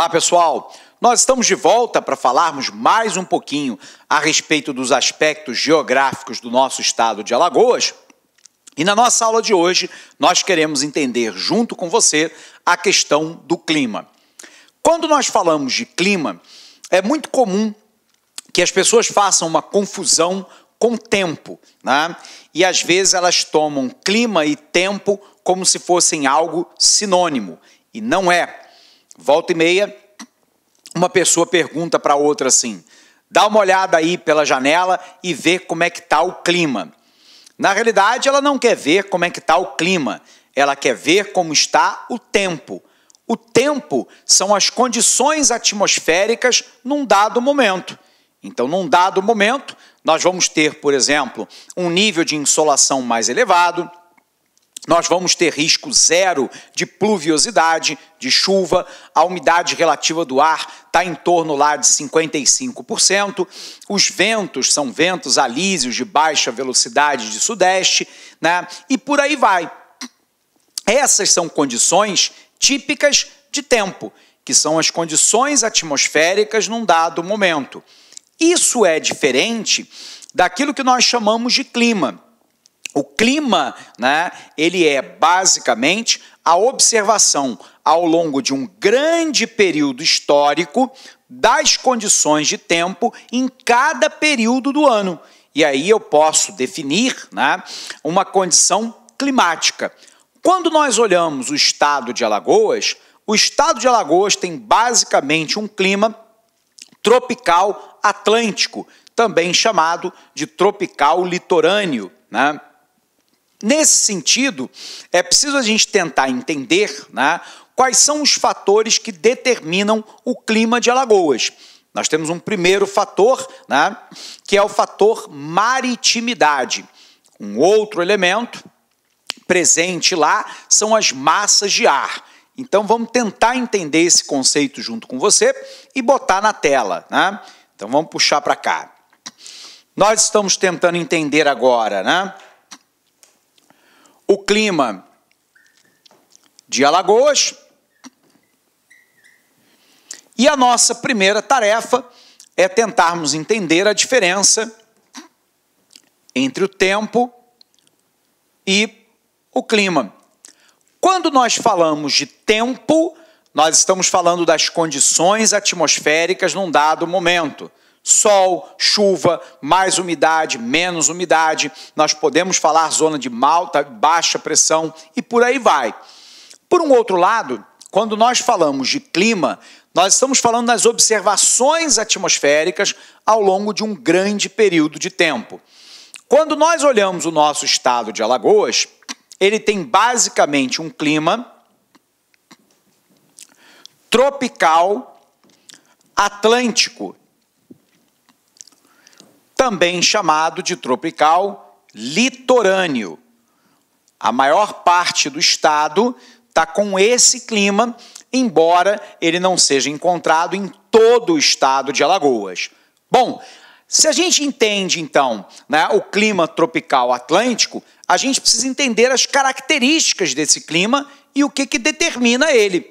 Olá, pessoal! Nós estamos de volta para falarmos mais um pouquinho a respeito dos aspectos geográficos do nosso estado de Alagoas. E na nossa aula de hoje, nós queremos entender junto com você a questão do clima. Quando nós falamos de clima, é muito comum que as pessoas façam uma confusão com tempo, né? E às vezes elas tomam clima e tempo como se fossem algo sinônimo, e não é. Volta e meia, uma pessoa pergunta para outra assim: dá uma olhada aí pela janela e vê como é que está o clima. Na realidade, ela não quer ver como é que está o clima, ela quer ver como está o tempo. O tempo são as condições atmosféricas num dado momento. Então, num dado momento, nós vamos ter, por exemplo, um nível de insolação mais elevado, nós vamos ter risco zero de pluviosidade, de chuva, a umidade relativa do ar está em torno lá de 55%, os ventos são ventos alísios de baixa velocidade de sudeste, né? e por aí vai. Essas são condições típicas de tempo, que são as condições atmosféricas num dado momento. Isso é diferente daquilo que nós chamamos de clima o clima, né, ele é basicamente a observação ao longo de um grande período histórico das condições de tempo em cada período do ano. E aí eu posso definir né, uma condição climática. Quando nós olhamos o estado de Alagoas, o estado de Alagoas tem basicamente um clima tropical atlântico, também chamado de tropical litorâneo. Né? Nesse sentido, é preciso a gente tentar entender né, quais são os fatores que determinam o clima de Alagoas. Nós temos um primeiro fator, né, que é o fator maritimidade. Um outro elemento presente lá são as massas de ar. Então vamos tentar entender esse conceito junto com você e botar na tela. Né? Então vamos puxar para cá. Nós estamos tentando entender agora, né? o clima de Alagoas. E a nossa primeira tarefa é tentarmos entender a diferença entre o tempo e o clima. Quando nós falamos de tempo, nós estamos falando das condições atmosféricas num dado momento sol, chuva, mais umidade, menos umidade, nós podemos falar zona de Malta, baixa pressão e por aí vai. Por um outro lado, quando nós falamos de clima, nós estamos falando das observações atmosféricas ao longo de um grande período de tempo. Quando nós olhamos o nosso estado de Alagoas, ele tem basicamente um clima tropical atlântico também chamado de tropical litorâneo. A maior parte do estado está com esse clima, embora ele não seja encontrado em todo o estado de Alagoas. Bom, se a gente entende, então, né, o clima tropical atlântico, a gente precisa entender as características desse clima e o que, que determina ele.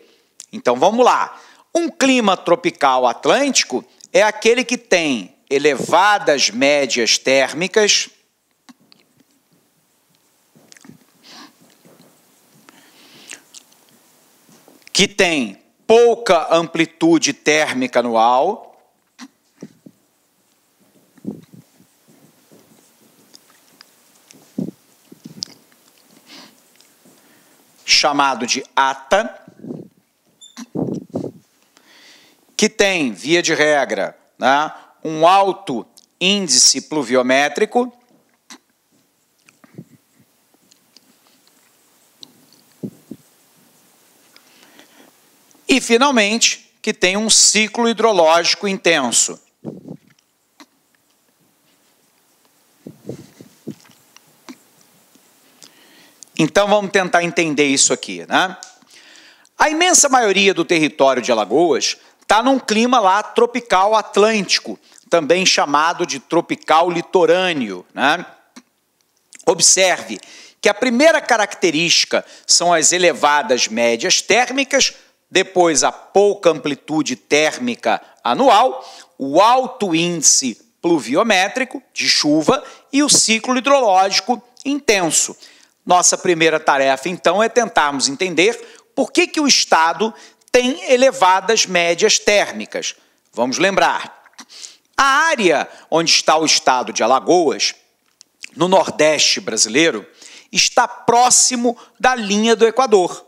Então vamos lá. Um clima tropical atlântico é aquele que tem elevadas médias térmicas. Que tem pouca amplitude térmica anual, chamado de ATA, que tem, via de regra, né, um alto índice pluviométrico. E, finalmente, que tem um ciclo hidrológico intenso. Então, vamos tentar entender isso aqui. Né? A imensa maioria do território de Alagoas Está num clima lá tropical atlântico, também chamado de tropical litorâneo. Né? Observe que a primeira característica são as elevadas médias térmicas, depois a pouca amplitude térmica anual, o alto índice pluviométrico de chuva e o ciclo hidrológico intenso. Nossa primeira tarefa, então, é tentarmos entender por que, que o Estado tem elevadas médias térmicas. Vamos lembrar. A área onde está o estado de Alagoas, no Nordeste brasileiro, está próximo da linha do Equador.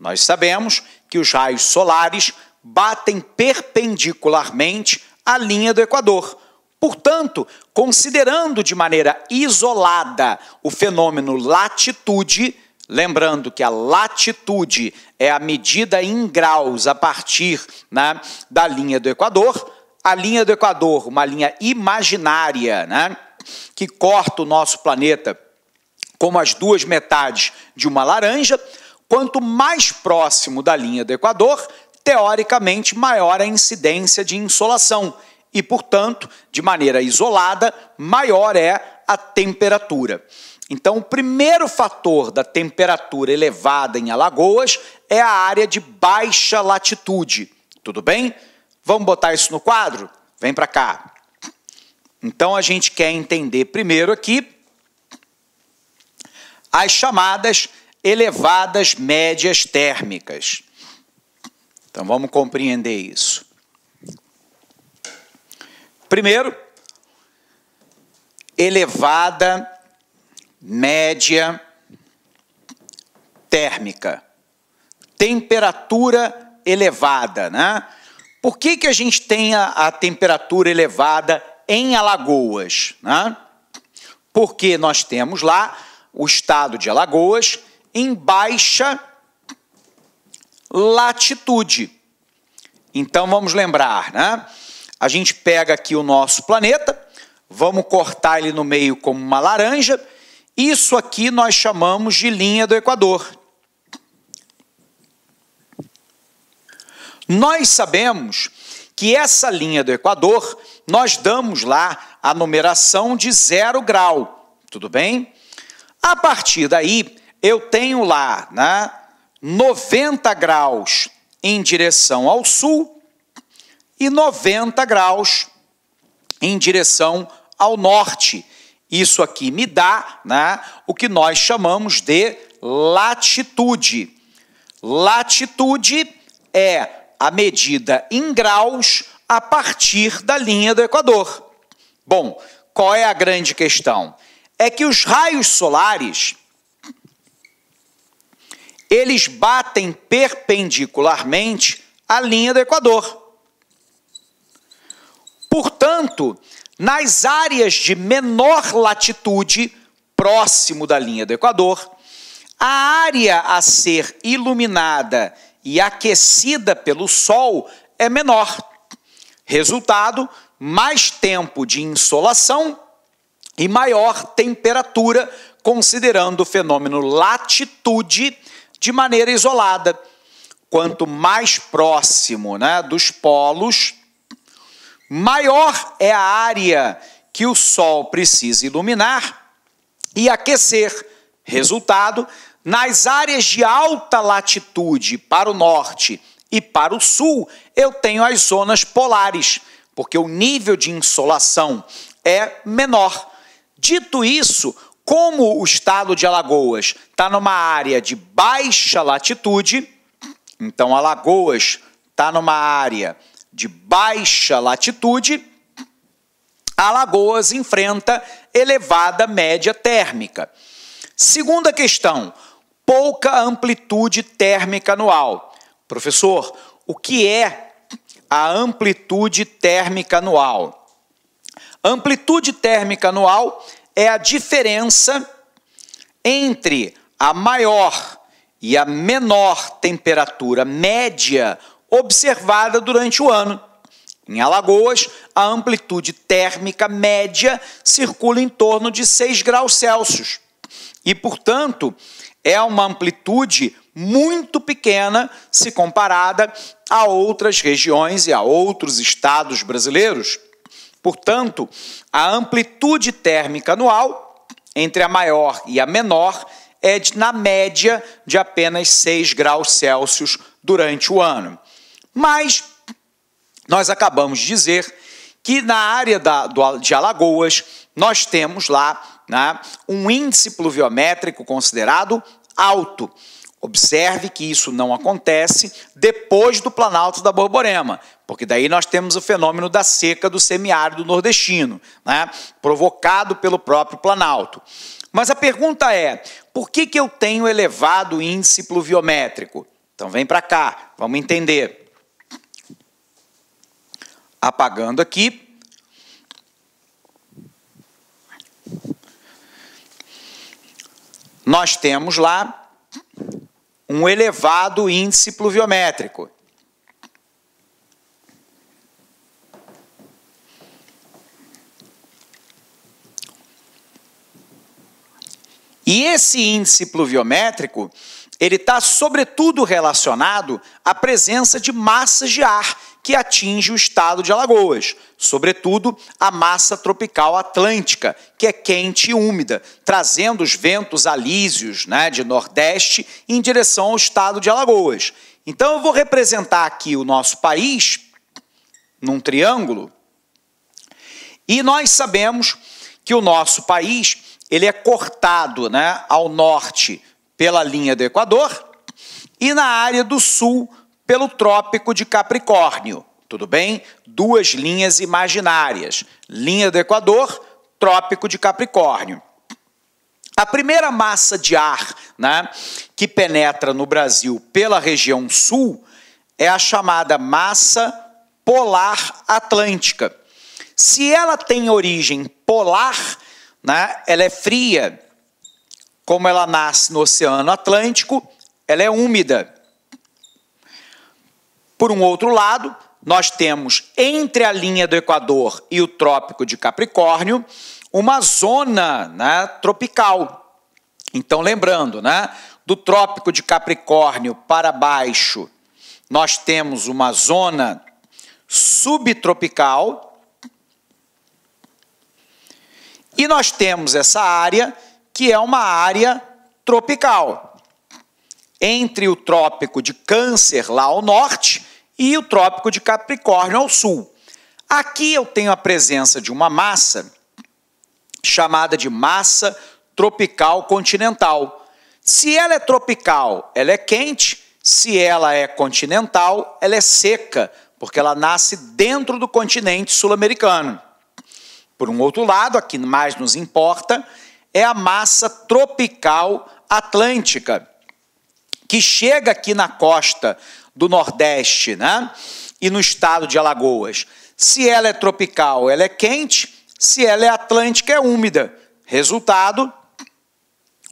Nós sabemos que os raios solares batem perpendicularmente à linha do Equador. Portanto, considerando de maneira isolada o fenômeno latitude, Lembrando que a latitude é a medida em graus a partir né, da linha do Equador. A linha do Equador, uma linha imaginária, né, que corta o nosso planeta como as duas metades de uma laranja. Quanto mais próximo da linha do Equador, teoricamente maior a incidência de insolação e, portanto, de maneira isolada, maior é a temperatura. Então, o primeiro fator da temperatura elevada em Alagoas é a área de baixa latitude. Tudo bem? Vamos botar isso no quadro? Vem para cá. Então, a gente quer entender primeiro aqui as chamadas elevadas médias térmicas. Então, vamos compreender isso. Primeiro, elevada média térmica, temperatura elevada, né? Por que, que a gente tem a, a temperatura elevada em Alagoas? Né? Porque nós temos lá o estado de Alagoas em baixa latitude. Então vamos lembrar, né? A gente pega aqui o nosso planeta, vamos cortar ele no meio como uma laranja isso aqui nós chamamos de linha do Equador. Nós sabemos que essa linha do Equador, nós damos lá a numeração de zero grau, tudo bem? A partir daí, eu tenho lá né, 90 graus em direção ao sul e 90 graus em direção ao norte. Isso aqui me dá né, o que nós chamamos de latitude. Latitude é a medida em graus a partir da linha do Equador. Bom, qual é a grande questão? É que os raios solares eles batem perpendicularmente à linha do Equador. Portanto, nas áreas de menor latitude, próximo da linha do Equador, a área a ser iluminada e aquecida pelo Sol é menor. Resultado: mais tempo de insolação e maior temperatura, considerando o fenômeno latitude de maneira isolada. Quanto mais próximo né, dos polos, maior é a área que o sol precisa iluminar e aquecer. Resultado, nas áreas de alta latitude para o norte e para o sul, eu tenho as zonas polares, porque o nível de insolação é menor. Dito isso, como o estado de Alagoas está numa área de baixa latitude, então Alagoas está numa área de baixa latitude, Alagoas enfrenta elevada média térmica. Segunda questão: pouca amplitude térmica anual. Professor, o que é a amplitude térmica anual? Amplitude térmica anual é a diferença entre a maior e a menor temperatura média observada durante o ano. Em Alagoas, a amplitude térmica média circula em torno de 6 graus Celsius e, portanto, é uma amplitude muito pequena se comparada a outras regiões e a outros estados brasileiros. Portanto, a amplitude térmica anual entre a maior e a menor é, de, na média, de apenas 6 graus Celsius durante o ano. Mas nós acabamos de dizer que na área da, do, de Alagoas nós temos lá né, um índice pluviométrico considerado alto. Observe que isso não acontece depois do Planalto da Borborema, porque daí nós temos o fenômeno da seca do semiárido nordestino, né, provocado pelo próprio Planalto. Mas a pergunta é: por que, que eu tenho elevado índice pluviométrico? Então vem para cá, vamos entender apagando aqui. Nós temos lá um elevado índice pluviométrico. E esse índice pluviométrico ele está sobretudo relacionado à presença de massas de ar que atinge o estado de Alagoas, sobretudo a massa tropical atlântica, que é quente e úmida, trazendo os ventos alísios né, de nordeste em direção ao estado de Alagoas. Então eu vou representar aqui o nosso país num triângulo, e nós sabemos que o nosso país ele é cortado né, ao norte pela linha do Equador, e na área do sul, pelo Trópico de Capricórnio. Tudo bem? Duas linhas imaginárias: linha do Equador, Trópico de Capricórnio. A primeira massa de ar né, que penetra no Brasil pela região sul é a chamada massa polar atlântica. Se ela tem origem polar, né, ela é fria como ela nasce no Oceano Atlântico, ela é úmida. Por um outro lado, nós temos entre a linha do Equador e o Trópico de Capricórnio uma zona né, tropical. Então, lembrando, né, do Trópico de Capricórnio para baixo, nós temos uma zona subtropical e nós temos essa área que é uma área tropical, entre o trópico de Câncer, lá ao norte, e o trópico de Capricórnio, ao sul. Aqui eu tenho a presença de uma massa chamada de massa tropical continental. Se ela é tropical, ela é quente, se ela é continental, ela é seca, porque ela nasce dentro do continente sul-americano. Por um outro lado, aqui mais nos importa, é a massa tropical atlântica, que chega aqui na costa do Nordeste né? e no estado de Alagoas. Se ela é tropical, ela é quente, se ela é atlântica, é úmida. Resultado: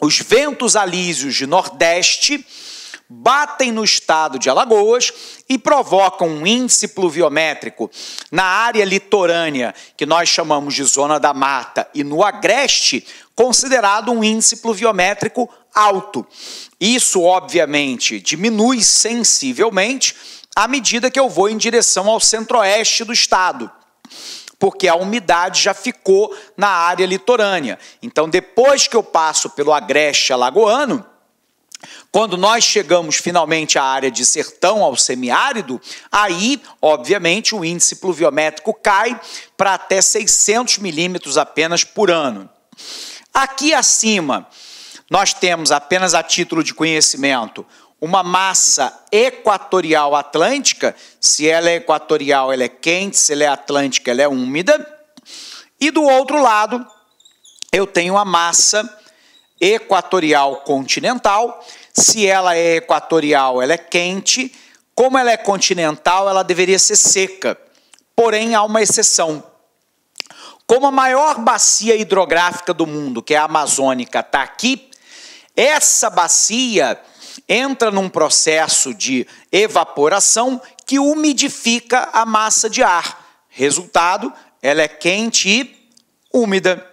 os ventos alísios de Nordeste batem no estado de Alagoas e provocam um índice pluviométrico na área litorânea, que nós chamamos de zona da mata, e no agreste, considerado um índice pluviométrico alto. Isso, obviamente, diminui sensivelmente à medida que eu vou em direção ao centro-oeste do estado porque a umidade já ficou na área litorânea. Então, depois que eu passo pelo agreste alagoano, quando nós chegamos finalmente à área de sertão, ao semiárido, aí, obviamente, o índice pluviométrico cai para até 600 milímetros apenas por ano. Aqui acima, nós temos, apenas a título de conhecimento, uma massa equatorial atlântica, se ela é equatorial, ela é quente, se ela é atlântica, ela é úmida. E do outro lado, eu tenho a massa equatorial continental, se ela é equatorial, ela é quente, como ela é continental, ela deveria ser seca. Porém, há uma exceção. Como a maior bacia hidrográfica do mundo, que é a amazônica, está aqui, essa bacia entra num processo de evaporação que umidifica a massa de ar. Resultado, ela é quente e úmida.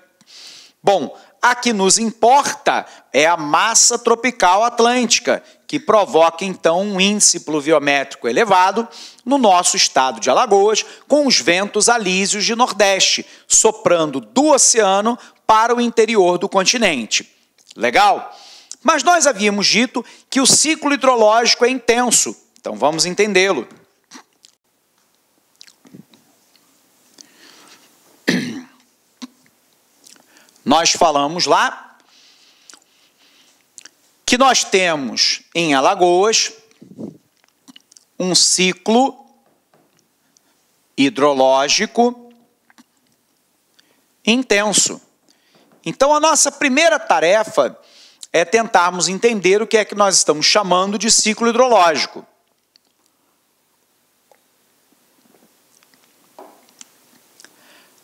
Bom, a que nos importa é a massa tropical atlântica, que provoca então um índice pluviométrico elevado no nosso estado de Alagoas, com os ventos alísios de nordeste, soprando do oceano para o interior do continente. Legal? Mas nós havíamos dito que o ciclo hidrológico é intenso, então vamos entendê-lo. Nós falamos lá que nós temos em Alagoas um ciclo hidrológico intenso. Então, a nossa primeira tarefa é tentarmos entender o que é que nós estamos chamando de ciclo hidrológico.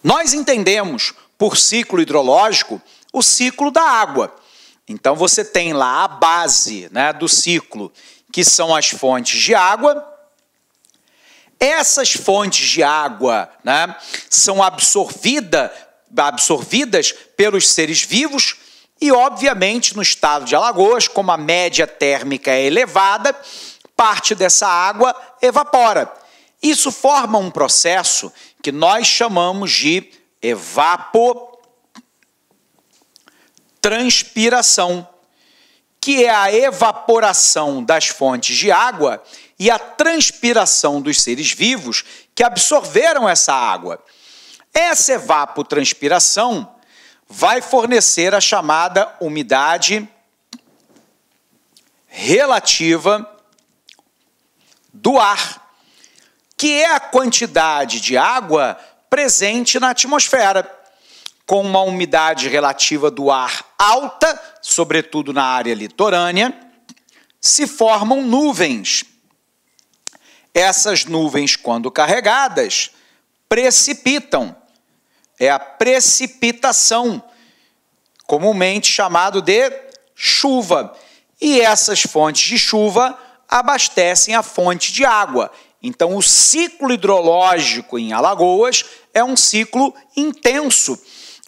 Nós entendemos por ciclo hidrológico o ciclo da água. Então você tem lá a base né, do ciclo, que são as fontes de água. Essas fontes de água né, são absorvida, absorvidas pelos seres vivos e, obviamente, no estado de Alagoas, como a média térmica é elevada, parte dessa água evapora. Isso forma um processo que nós chamamos de evapotranspiração, que é a evaporação das fontes de água e a transpiração dos seres vivos que absorveram essa água. Essa evapotranspiração vai fornecer a chamada umidade relativa do ar, que é a quantidade de água presente na atmosfera, com uma umidade relativa do ar alta, sobretudo na área litorânea, se formam nuvens. Essas nuvens, quando carregadas, precipitam. É a precipitação, comumente chamado de chuva. E essas fontes de chuva abastecem a fonte de água. Então, o ciclo hidrológico em Alagoas é um ciclo intenso,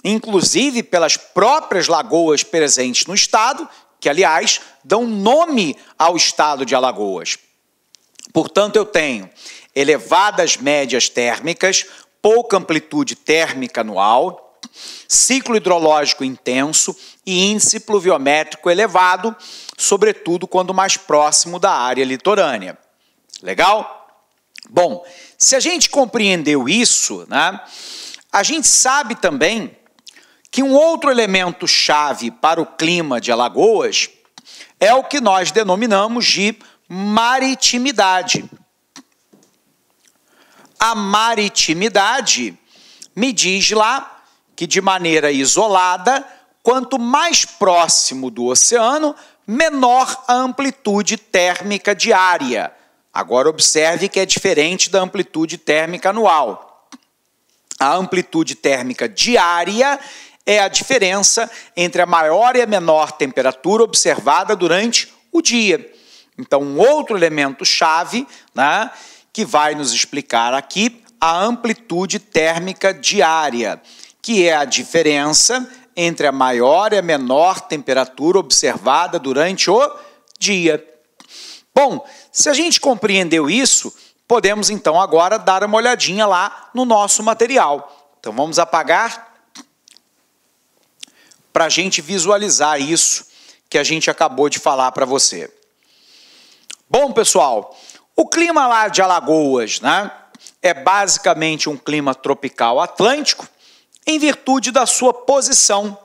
inclusive pelas próprias lagoas presentes no estado, que, aliás, dão nome ao estado de Alagoas. Portanto, eu tenho elevadas médias térmicas, pouca amplitude térmica anual, ciclo hidrológico intenso e índice pluviométrico elevado, sobretudo quando mais próximo da área litorânea. Legal? Bom, se a gente compreendeu isso, né, a gente sabe também que um outro elemento chave para o clima de Alagoas é o que nós denominamos de maritimidade. A maritimidade me diz lá que de maneira isolada, quanto mais próximo do oceano, menor a amplitude térmica diária. Agora observe que é diferente da amplitude térmica anual. A amplitude térmica diária é a diferença entre a maior e a menor temperatura observada durante o dia. Então, um outro elemento chave, né, que vai nos explicar aqui a amplitude térmica diária, que é a diferença entre a maior e a menor temperatura observada durante o dia. Bom, se a gente compreendeu isso, podemos então agora dar uma olhadinha lá no nosso material. Então vamos apagar para a gente visualizar isso que a gente acabou de falar para você. Bom, pessoal, o clima lá de Alagoas, né, é basicamente um clima tropical atlântico, em virtude da sua posição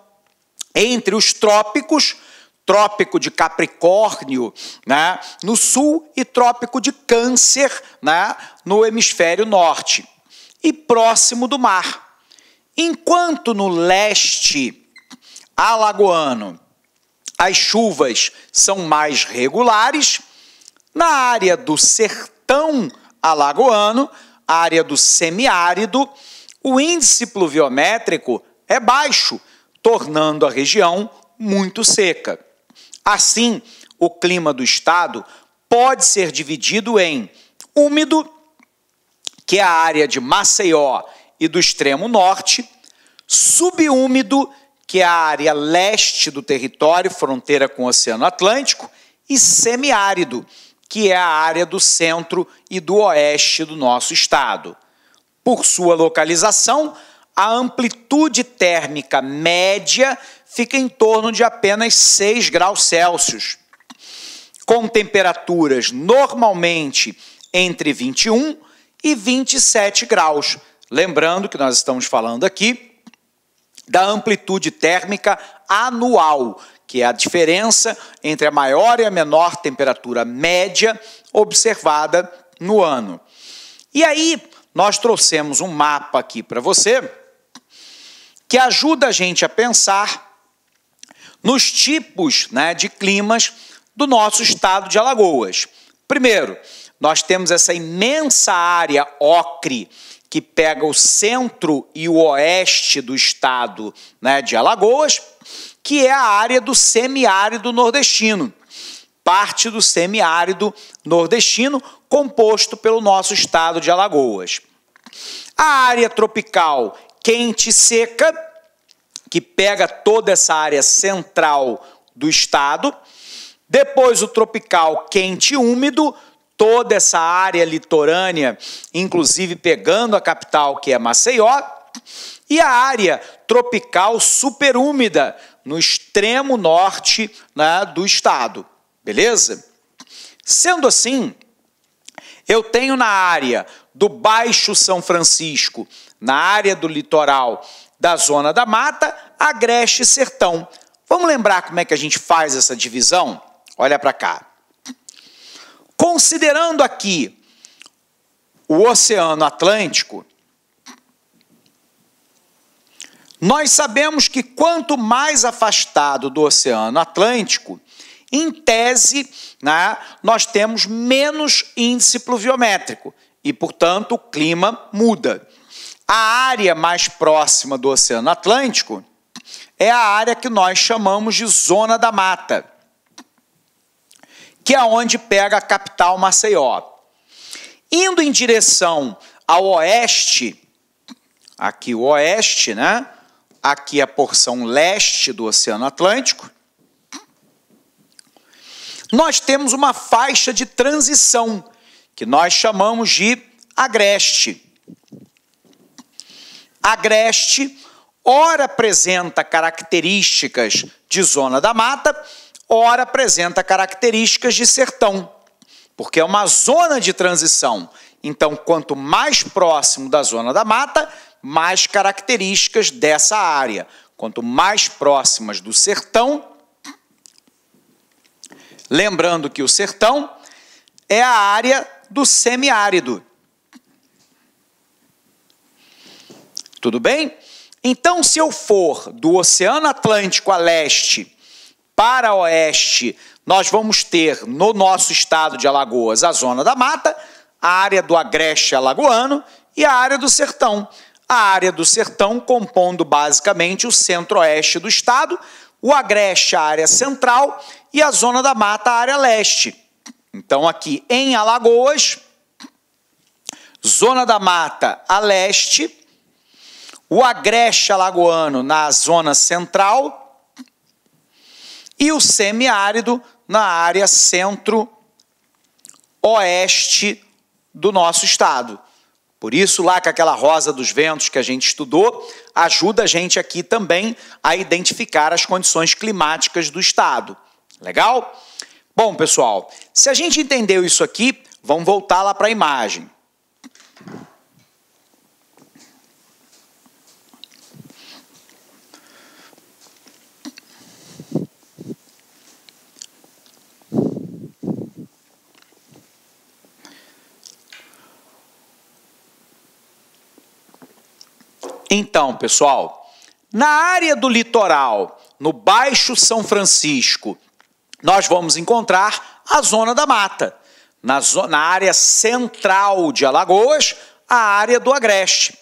entre os trópicos Trópico de Capricórnio, né, no sul e Trópico de Câncer, né, no hemisfério norte e próximo do mar. Enquanto no leste alagoano as chuvas são mais regulares, na área do sertão alagoano, área do semiárido, o índice pluviométrico é baixo, tornando a região muito seca. Assim, o clima do estado pode ser dividido em úmido, que é a área de Maceió e do extremo norte, subúmido, que é a área leste do território, fronteira com o Oceano Atlântico, e semiárido, que é a área do centro e do oeste do nosso estado. Por sua localização, a amplitude térmica média fica em torno de apenas 6 graus Celsius, com temperaturas normalmente entre 21 e 27 graus. Lembrando que nós estamos falando aqui da amplitude térmica anual, que é a diferença entre a maior e a menor temperatura média observada no ano. E aí, nós trouxemos um mapa aqui para você que ajuda a gente a pensar nos tipos né, de climas do nosso estado de Alagoas. Primeiro, nós temos essa imensa área ocre que pega o centro e o oeste do estado né, de Alagoas, que é a área do semiárido nordestino. Parte do semiárido nordestino composto pelo nosso estado de Alagoas. A área tropical quente e seca, que pega toda essa área central do estado. Depois o tropical quente e úmido, toda essa área litorânea, inclusive pegando a capital que é Maceió, e a área tropical superúmida no extremo norte né, do estado. Beleza? Sendo assim, eu tenho na área do Baixo São Francisco, na área do litoral da zona da mata a e sertão. Vamos lembrar como é que a gente faz essa divisão? Olha para cá. Considerando aqui o Oceano Atlântico, nós sabemos que quanto mais afastado do Oceano Atlântico, em tese, né, nós temos menos índice pluviométrico e, portanto, o clima muda. A área mais próxima do Oceano Atlântico é a área que nós chamamos de Zona da Mata, que é onde pega a capital Maceió. Indo em direção ao oeste, aqui o oeste, né? Aqui a porção leste do Oceano Atlântico. Nós temos uma faixa de transição que nós chamamos de agreste agreste, ora apresenta características de zona da mata, ora apresenta características de sertão, porque é uma zona de transição. Então, quanto mais próximo da zona da mata, mais características dessa área. Quanto mais próximas do sertão, lembrando que o sertão é a área do semiárido. Tudo bem? Então, se eu for do Oceano Atlântico a leste para oeste, nós vamos ter no nosso estado de Alagoas a Zona da Mata, a área do Agreste Alagoano e a área do Sertão. A área do Sertão compondo basicamente o centro-oeste do estado, o Agreste, a área central, e a Zona da Mata, a área leste. Então, aqui em Alagoas, Zona da Mata a leste o agreste alagoano na zona central e o semiárido na área centro-oeste do nosso estado. Por isso, lá com aquela rosa dos ventos que a gente estudou, ajuda a gente aqui também a identificar as condições climáticas do estado. Legal? Bom, pessoal, se a gente entendeu isso aqui, vamos voltar lá para a imagem. Então, pessoal, na área do litoral, no Baixo São Francisco, nós vamos encontrar a zona da mata. Na, zona, na área central de Alagoas, a área do Agreste.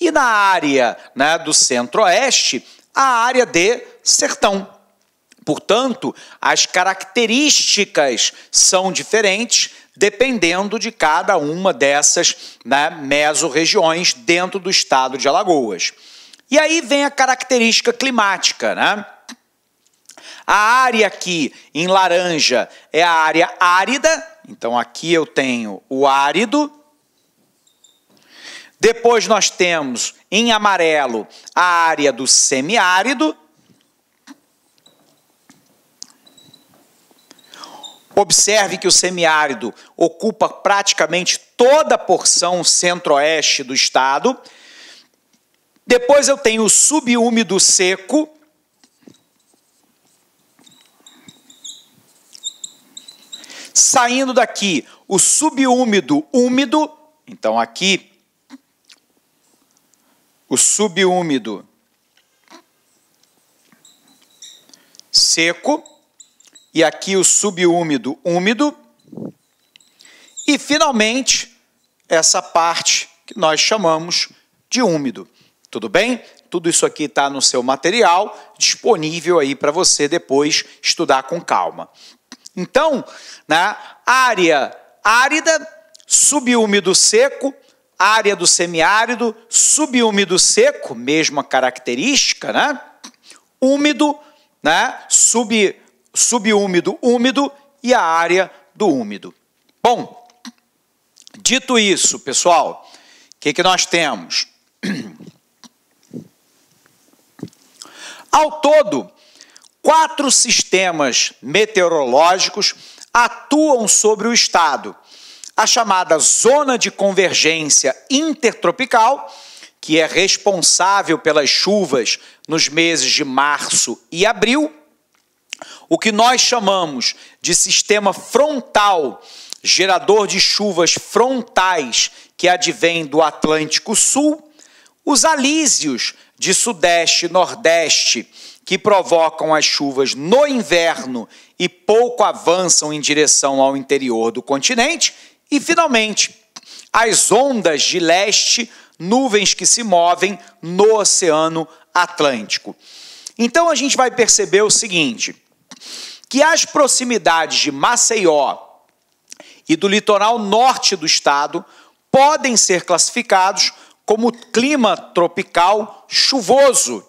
E na área né, do centro-oeste, a área de sertão. Portanto, as características são diferentes dependendo de cada uma dessas né, mesorregiões dentro do estado de Alagoas. E aí vem a característica climática, né? A área aqui em laranja é a área árida, então aqui eu tenho o árido. Depois nós temos em amarelo a área do semiárido, Observe que o semiárido ocupa praticamente toda a porção centro-oeste do estado. Depois eu tenho o subúmido seco, Saindo daqui, o subúmido úmido, então aqui, o subúmido seco, e aqui o subúmido úmido. E, finalmente, essa parte que nós chamamos de úmido. Tudo bem? Tudo isso aqui está no seu material, disponível aí para você depois estudar com calma. Então, né, área árida, subúmido seco, área do semiárido, subúmido seco, mesma característica, né? Úmido, né? Subúmido subúmido, úmido e a área do úmido. Bom, dito isso, pessoal, o que, que nós temos? Ao todo, quatro sistemas meteorológicos atuam sobre o estado. A chamada zona de convergência intertropical, que é responsável pelas chuvas nos meses de março e abril, o que nós chamamos de sistema frontal, gerador de chuvas frontais que advém do Atlântico Sul, os alísios de Sudeste e Nordeste, que provocam as chuvas no inverno e pouco avançam em direção ao interior do continente, e finalmente, as ondas de leste, nuvens que se movem no Oceano Atlântico. Então a gente vai perceber o seguinte: que as proximidades de Maceió e do litoral norte do estado podem ser classificados como clima tropical chuvoso,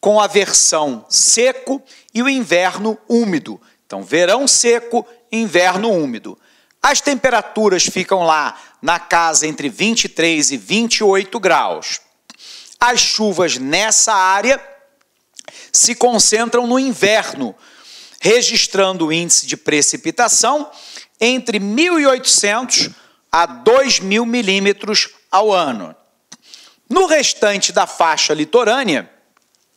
com a versão seco e o inverno úmido. Então, verão seco, inverno úmido. As temperaturas ficam lá na casa entre 23 e 28 graus. As chuvas nessa área se concentram no inverno, registrando o índice de precipitação entre 1.800 a 2.000 milímetros ao ano. No restante da faixa litorânea,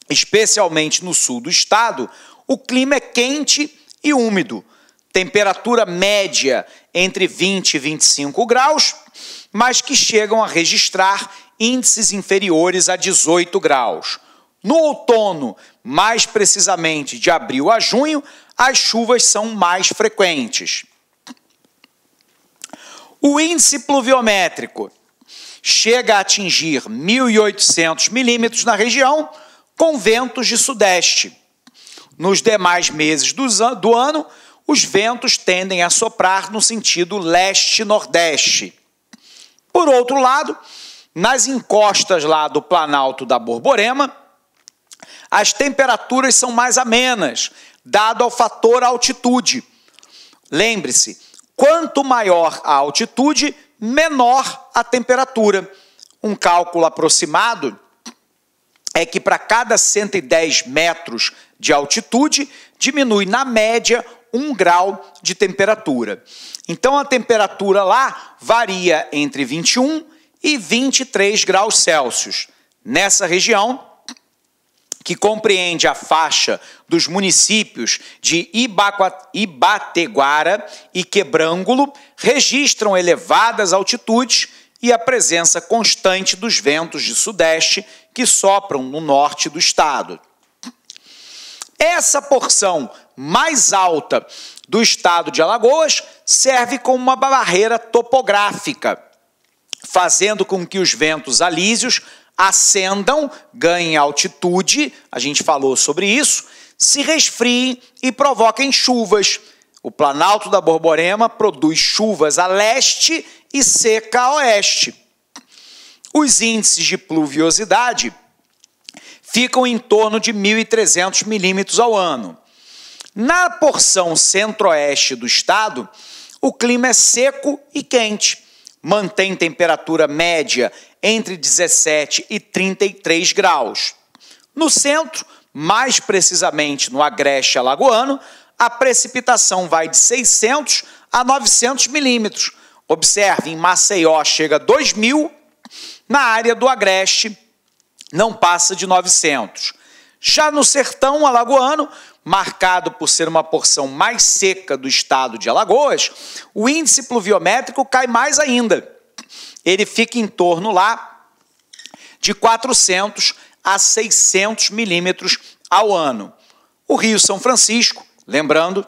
especialmente no sul do estado, o clima é quente e úmido. Temperatura média entre 20 e 25 graus, mas que chegam a registrar índices inferiores a 18 graus. No outono mais precisamente de abril a junho, as chuvas são mais frequentes. O índice pluviométrico chega a atingir 1.800 milímetros na região, com ventos de sudeste. Nos demais meses do ano, os ventos tendem a soprar no sentido leste-nordeste. Por outro lado, nas encostas lá do Planalto da Borborema, as temperaturas são mais amenas, dado ao fator altitude. Lembre-se, quanto maior a altitude, menor a temperatura. Um cálculo aproximado é que para cada 110 metros de altitude, diminui na média um grau de temperatura. Então a temperatura lá varia entre 21 e 23 graus Celsius. Nessa região, que compreende a faixa dos municípios de Ibateguara e Quebrângulo, registram elevadas altitudes e a presença constante dos ventos de sudeste que sopram no norte do estado. Essa porção mais alta do estado de Alagoas serve como uma barreira topográfica, fazendo com que os ventos alísios ascendam, ganhem altitude, a gente falou sobre isso, se resfriem e provoquem chuvas. O Planalto da Borborema produz chuvas a leste e seca a oeste. Os índices de pluviosidade ficam em torno de 1.300 milímetros ao ano. Na porção centro-oeste do estado, o clima é seco e quente, mantém temperatura média entre 17 e 33 graus. No centro, mais precisamente no Agreste Alagoano, a precipitação vai de 600 a 900 milímetros. Observe, em Maceió chega a 2 mil, na área do Agreste não passa de 900. Já no sertão alagoano, marcado por ser uma porção mais seca do estado de Alagoas, o índice pluviométrico cai mais ainda, ele fica em torno lá de 400 a 600 milímetros ao ano. O Rio São Francisco, lembrando,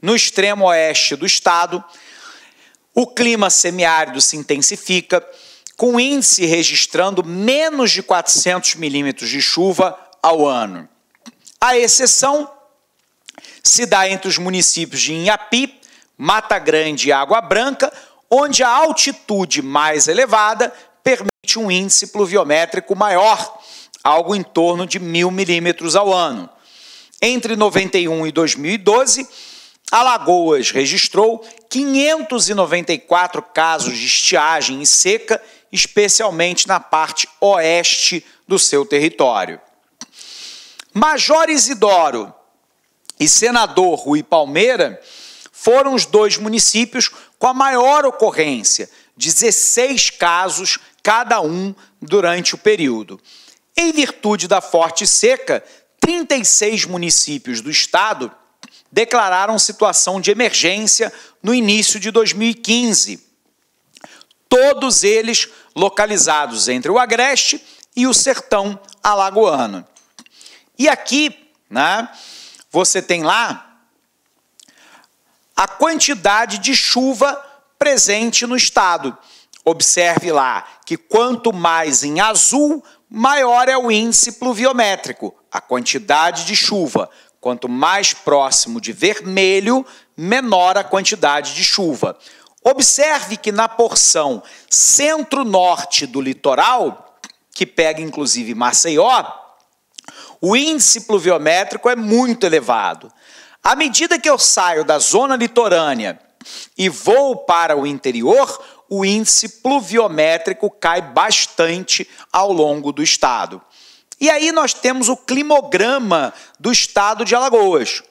no extremo oeste do estado, o clima semiárido se intensifica, com índice registrando menos de 400 milímetros de chuva ao ano. A exceção se dá entre os municípios de Inhapi, Mata Grande e Água Branca, onde a altitude mais elevada permite um índice pluviométrico maior, algo em torno de mil milímetros ao ano. Entre 91 e 2012, Alagoas registrou 594 casos de estiagem e seca, especialmente na parte oeste do seu território. Major Isidoro e senador Rui Palmeira foram os dois municípios com a maior ocorrência, 16 casos, cada um durante o período. Em virtude da forte seca, 36 municípios do estado declararam situação de emergência no início de 2015. Todos eles localizados entre o Agreste e o Sertão Alagoano. E aqui, né, você tem lá a quantidade de chuva presente no estado. Observe lá que quanto mais em azul, maior é o índice pluviométrico, a quantidade de chuva. Quanto mais próximo de vermelho, menor a quantidade de chuva. Observe que na porção centro-norte do litoral, que pega inclusive Maceió, o índice pluviométrico é muito elevado. À medida que eu saio da zona litorânea e vou para o interior, o índice pluviométrico cai bastante ao longo do estado. E aí nós temos o climograma do estado de Alagoas.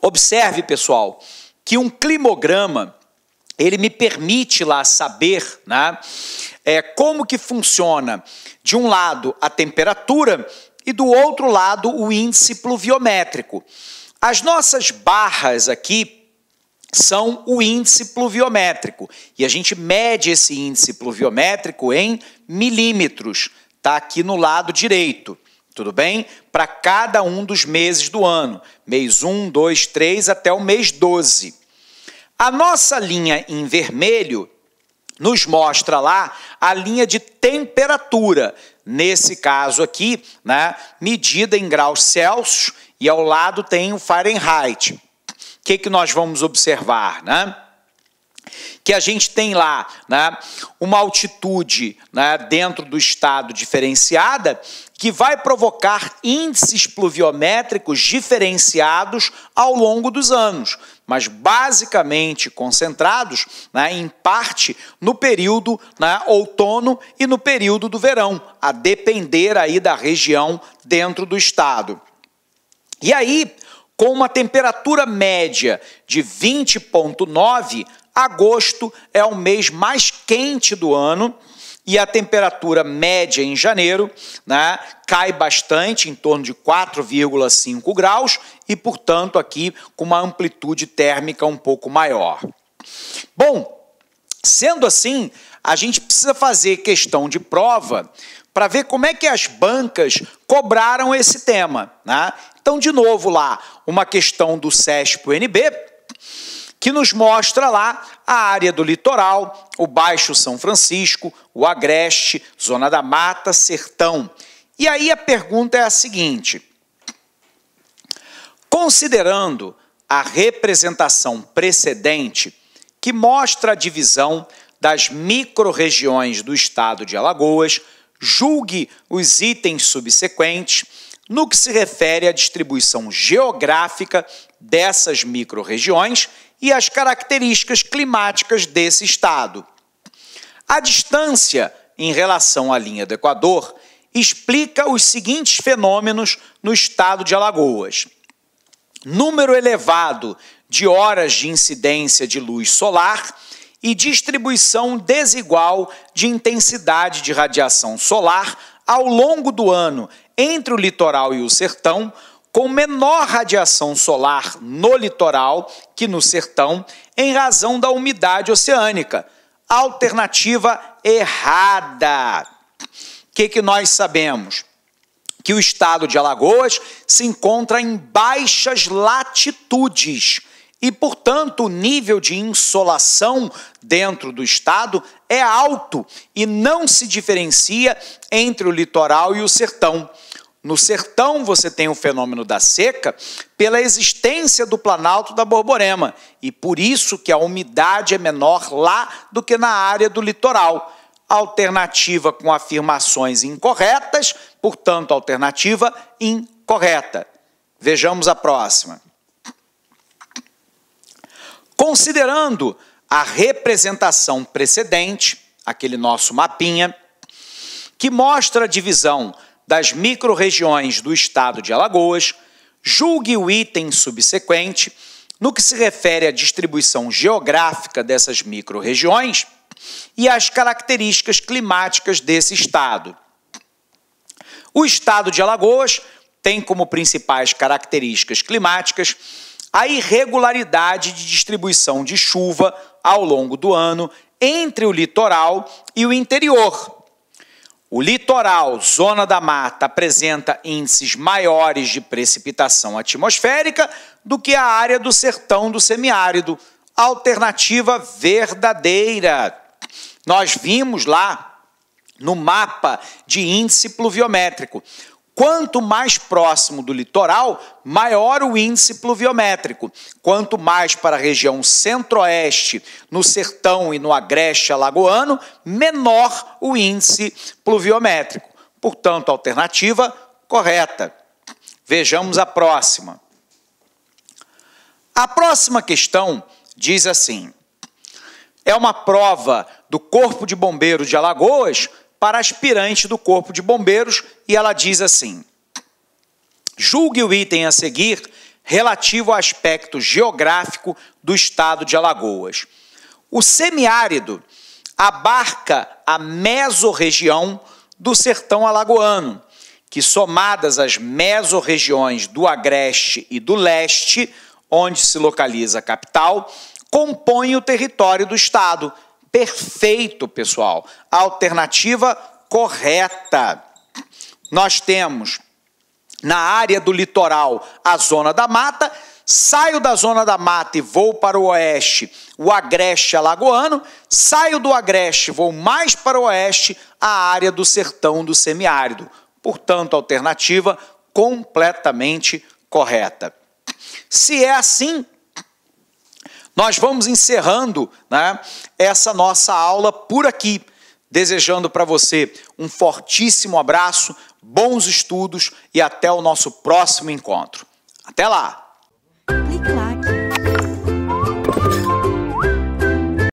Observe, pessoal, que um climograma ele me permite lá saber né, é, como que funciona, de um lado, a temperatura e do outro lado o índice pluviométrico. As nossas barras aqui são o índice pluviométrico e a gente mede esse índice pluviométrico em milímetros, tá aqui no lado direito. Tudo bem? Para cada um dos meses do ano, mês 1, 2, 3 até o mês 12. A nossa linha em vermelho nos mostra lá a linha de temperatura, nesse caso aqui, né, medida em graus Celsius e ao lado tem o Fahrenheit. O que, que nós vamos observar? Né? que a gente tem lá né, uma altitude né, dentro do estado diferenciada que vai provocar índices pluviométricos diferenciados ao longo dos anos, mas basicamente concentrados né, em parte no período né, outono e no período do verão, a depender aí da região dentro do estado. E aí, com uma temperatura média de 20,9, Agosto é o mês mais quente do ano e a temperatura média em janeiro né, cai bastante, em torno de 4,5 graus, e, portanto, aqui com uma amplitude térmica um pouco maior. Bom, sendo assim, a gente precisa fazer questão de prova para ver como é que as bancas cobraram esse tema. Né? Então, de novo, lá, uma questão do CESP-UNB que nos mostra lá a área do litoral, o Baixo São Francisco, o Agreste, Zona da Mata, Sertão. E aí a pergunta é a seguinte: considerando a representação precedente, que mostra a divisão das micro-regiões do estado de Alagoas, julgue os itens subsequentes no que se refere à distribuição geográfica dessas micro-regiões e as características climáticas desse estado. A distância em relação à linha do Equador explica os seguintes fenômenos no estado de Alagoas: número elevado de horas de incidência de luz solar e distribuição desigual de intensidade de radiação solar ao longo do ano entre o litoral e o sertão, com menor radiação solar no litoral que no sertão, em razão da umidade oceânica. Alternativa errada. O que, que nós sabemos? Que o estado de Alagoas se encontra em baixas latitudes e, portanto, o nível de insolação dentro do estado é alto e não se diferencia entre o litoral e o sertão. No sertão você tem o fenômeno da seca pela existência do planalto da Borborema e por isso que a umidade é menor lá do que na área do litoral. Alternativa com afirmações incorretas, portanto, alternativa incorreta. Vejamos a próxima. Considerando a representação precedente, aquele nosso mapinha, que mostra a divisão das microrregiões do estado de Alagoas, julgue o item subsequente no que se refere à distribuição geográfica dessas microrregiões e às características climáticas desse estado. O estado de Alagoas tem como principais características climáticas a irregularidade de distribuição de chuva ao longo do ano entre o litoral e o interior, o litoral, zona da mata, apresenta índices maiores de precipitação atmosférica do que a área do sertão do semiárido. Alternativa verdadeira. Nós vimos lá no mapa de índice pluviométrico Quanto mais próximo do litoral, maior o índice pluviométrico. Quanto mais para a região centro-oeste, no sertão e no agreste alagoano, menor o índice pluviométrico. Portanto, alternativa correta. Vejamos a próxima. A próxima questão diz assim: é uma prova do Corpo de Bombeiros de Alagoas para aspirante do Corpo de Bombeiros e ela diz assim: julgue o item a seguir relativo ao aspecto geográfico do estado de Alagoas. O semiárido abarca a mesorregião do sertão alagoano, que somadas às mesorregiões do agreste e do leste, onde se localiza a capital, compõem o território do estado, perfeito, pessoal. alternativa correta. Nós temos na área do litoral a zona da mata, saio da zona da mata e vou para o oeste, o agreste alagoano, saio do agreste, vou mais para o oeste, a área do sertão do semiárido. Portanto, alternativa completamente correta. Se é assim, nós vamos encerrando né, essa nossa aula por aqui, desejando para você um fortíssimo abraço, bons estudos e até o nosso próximo encontro. Até lá!